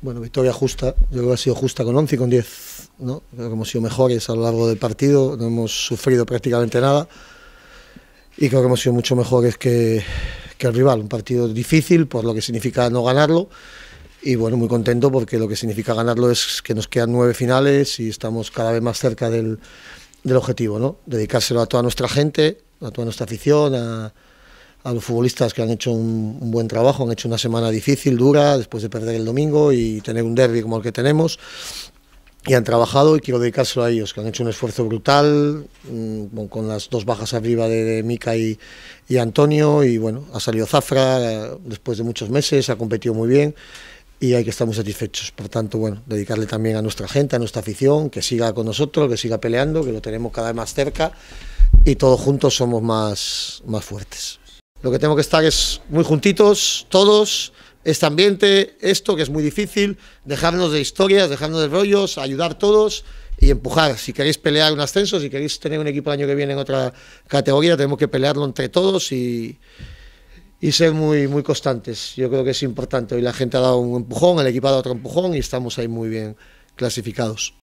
Bueno, victoria justa. Yo creo que ha sido justa con 11 y con 10. ¿no? Creo que hemos sido mejores a lo largo del partido, no hemos sufrido prácticamente nada. Y creo que hemos sido mucho mejores que, que el rival. Un partido difícil por lo que significa no ganarlo. Y bueno, muy contento porque lo que significa ganarlo es que nos quedan nueve finales y estamos cada vez más cerca del, del objetivo. ¿no? Dedicárselo a toda nuestra gente, a toda nuestra afición, a, a los futbolistas que han hecho un, buen trabajo, han hecho una semana difícil, dura, después de perder el domingo y tener un derby como el que tenemos. Y han trabajado y quiero dedicárselo a ellos, que han hecho un esfuerzo brutal, mm, con las dos bajas arriba de, Mika Mica y, Antonio. Y bueno, ha salido Zafra después de muchos meses, ha competido muy bien y hay que estar muy satisfechos. Por tanto, bueno, dedicarle también a nuestra gente, a nuestra afición, que siga con nosotros, que siga peleando, que lo tenemos cada vez más cerca y todos juntos somos más, más fuertes. Lo que tengo que estar es muy juntitos, todos, este ambiente, esto que es muy difícil, dejarnos de historias, dejarnos de rollos, ayudar todos y empujar. Si queréis pelear un ascenso, si queréis tener un equipo el año que viene en otra categoría, tenemos que pelearlo entre todos y, ser muy, muy constantes. Yo creo que es importante. Hoy la gente ha dado un empujón, el equipo ha dado otro empujón y estamos ahí muy bien clasificados.